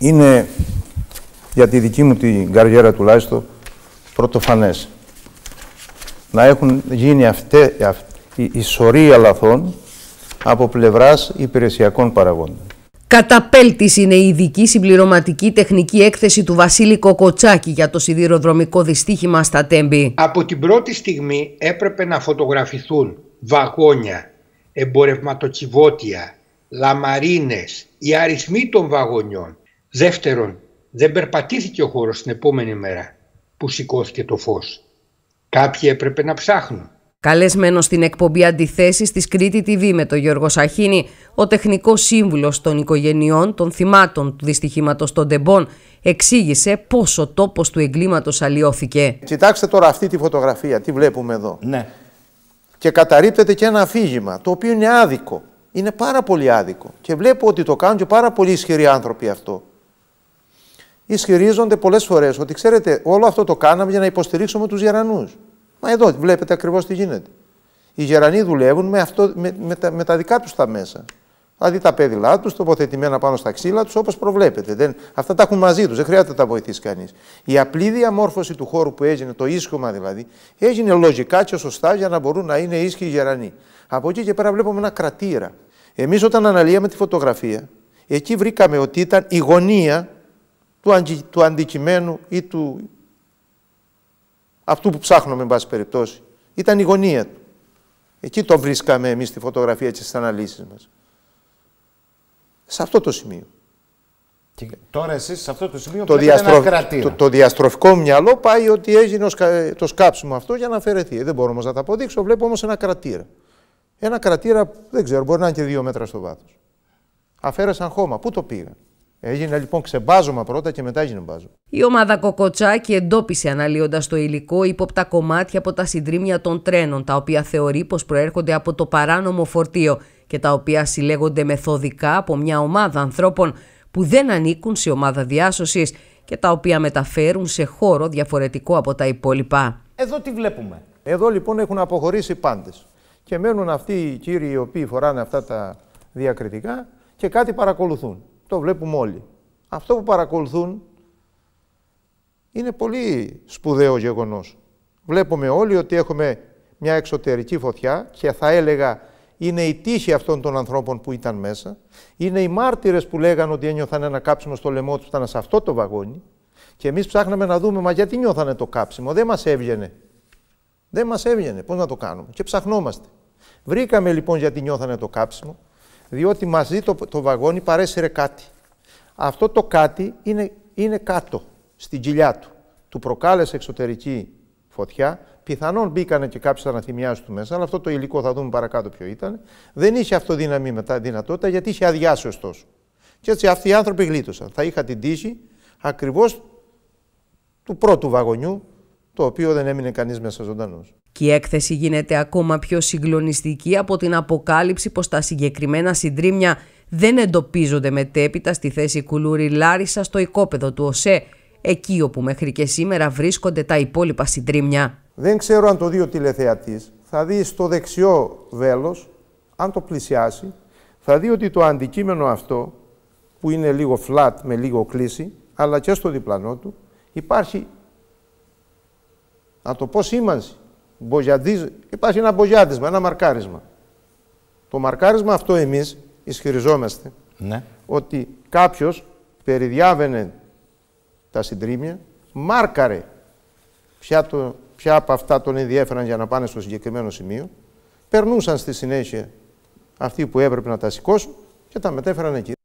είναι για τη δική μου την καριέρα τουλάχιστον πρωτοφανές. Να έχουν γίνει αυτή η, η σωρία λαθών από πλευράς υπηρεσιακών παραγόντων. Καταπέλτης είναι η ειδική συμπληρωματική τεχνική έκθεση του Βασίλη Κοκοτσάκη για το σιδηροδρομικό δυστύχημα στα Τέμπη. Από την πρώτη στιγμή έπρεπε να φωτογραφηθούν βαγόνια, εμπορευματοκιβώτια, λαμαρίνες, οι αριθμοί των βαγονιών, Δεύτερον, δεν περπατήθηκε ο χώρος την επόμενη μέρα που σηκώθηκε το φως. Κάποιοι έπρεπε να ψάχνουν. Καλεσμένος στην εκπομπή αντιθέσεις της Κρήτη TV με τον Γιώργο Σαχίνη, ο τεχνικός σύμβουλος των οικογενειών των θυμάτων του δυστυχήματος των Τεμπών, εξήγησε ο τόπος του εγκλήματος αλλοιώθηκε. Κοιτάξτε τώρα αυτή τη φωτογραφία, τι βλέπουμε εδώ. Ναι. Και καταρρύπτεται και ένα αφήγημα, το οποίο είναι άδικο. Είναι πάρα πολύ άδικο. Και βλέπω ότι το κάνουν και πάρα πολύ ισχυροί άνθρωποι αυτό ισχυρίζονται πολλές φορές ότι ξέρετε, όλο αυτό το κάναμε για να υποστηρίξουμε τους γερανούς. Μα εδώ βλέπετε ακριβώς τι γίνεται. Οι γερανοί δουλεύουν με, αυτό, με, τα, με τα δικά τους τα μέσα. Δηλαδή τα πέδιλά τους, τοποθετημένα πάνω στα ξύλα τους, όπως προβλέπετε. Δεν, αυτά τα έχουν μαζί τους, δεν χρειάζεται να τα βοηθήσει κανείς. Η απλή διαμόρφωση του χώρου που έγινε, το ίσχυμα δηλαδή, έγινε λογικά και σωστά για να μπορούν να είναι ίσχυοι γερανοί. Από εκεί και πέρα βλέπουμε ένα κρατήρα. Εμείς όταν αναλύαμε τη φωτογραφία, εκεί βρήκαμε ότι ήταν η γωνία του, αντι, του αντικειμένου ή του αυτού που ψάχνουμε, εν πάση περιπτώσει. Ήταν η γωνία του. Εκεί το βρίσκαμε εμείς στη φωτογραφία τη αναλύσεις μας. Σε αυτό το σημείο. Και τώρα εσείς, σε αυτό το σημείο το διαστροφ... ένα το, το, διαστροφικό μυαλό πάει ότι έγινε το σκάψιμο αυτό για να αφαιρεθεί. Ε, δεν μπορώ όμως να τα αποδείξω, βλέπω όμως ένα κρατήρα. Ένα κρατήρα, δεν ξέρω, μπορεί να είναι και δύο μέτρα στο βάθος. Αφαίρεσαν χώμα. Πού το πήγαν. Έγινε λοιπόν ξεμπάζωμα πρώτα και μετά έγινε μπάζωμα. Η ομάδα Κοκοτσάκη εντόπισε αναλύοντας το υλικό ύποπτα κομμάτια από τα συντρίμια των τρένων, τα οποία θεωρεί πως προέρχονται από το παράνομο φορτίο και τα οποία συλλέγονται μεθοδικά από μια ομάδα ανθρώπων που δεν ανήκουν σε ομάδα διάσωσης και τα οποία μεταφέρουν σε χώρο διαφορετικό από τα υπόλοιπα. Εδώ τι βλέπουμε. Εδώ λοιπόν έχουν αποχωρήσει πάντες. Και μένουν αυτοί οι κύριοι οι οποίοι φοράνε αυτά τα διακριτικά και κάτι παρακολουθούν. Το βλέπουμε όλοι. Αυτό που παρακολουθούν είναι πολύ σπουδαίο γεγονός. Βλέπουμε όλοι ότι έχουμε μια εξωτερική φωτιά και θα έλεγα είναι η τύχη αυτών των ανθρώπων που ήταν μέσα. Είναι οι μάρτυρες που λέγανε ότι ένιωθαν ένα κάψιμο στο λαιμό τους ήταν σε αυτό το βαγόνι. Και εμείς ψάχναμε να δούμε, μα γιατί νιώθανε το κάψιμο. Δεν μας έβγαινε. Δεν μας έβγαινε. Πώς να το κάνουμε. Και ψαχνόμαστε. Βρήκαμε λοιπόν γιατί νιώθανε το κάψιμο διότι μαζί το, το βαγόνι παρέσυρε κάτι. Αυτό το κάτι είναι, είναι κάτω, στην κοιλιά του. Του προκάλεσε εξωτερική φωτιά, πιθανόν μπήκανε και κάποιε αναθυμιάσει του μέσα, αλλά αυτό το υλικό θα δούμε παρακάτω ποιο ήταν. Δεν είχε αυτοδύναμη μετά δυνατότητα, γιατί είχε αδειάσει ωστόσο. Και έτσι αυτοί οι άνθρωποι γλίτωσαν. Θα είχα την τύχη ακριβώς του πρώτου βαγονιού, το οποίο δεν έμεινε κανείς μέσα ζωντανός. Και η έκθεση γίνεται ακόμα πιο συγκλονιστική από την αποκάλυψη πως τα συγκεκριμένα συντρίμια δεν εντοπίζονται μετέπειτα στη θέση κουλούρι Λάρισα στο οικόπεδο του ΟΣΕ, εκεί όπου μέχρι και σήμερα βρίσκονται τα υπόλοιπα συντρίμια. Δεν ξέρω αν το δει ο τηλεθεατής. Θα δει στο δεξιό βέλος, αν το πλησιάσει, θα δει ότι το αντικείμενο αυτό, που είναι λίγο flat με λίγο κλίση, αλλά και στο διπλανό του, υπάρχει, να το πω σήμανση, Υπάρχει ένα μπογιαντισμα, ένα μαρκάρισμα. Το μαρκάρισμα αυτό εμείς ισχυριζόμαστε ναι. ότι κάποιος περιδιάβαινε τα συντρίμια, μάρκαρε ποια, ποια από αυτά τον ενδιέφεραν για να πάνε στο συγκεκριμένο σημείο, περνούσαν στη συνέχεια αυτοί που έπρεπε να τα σηκώσουν και τα μετέφεραν εκεί.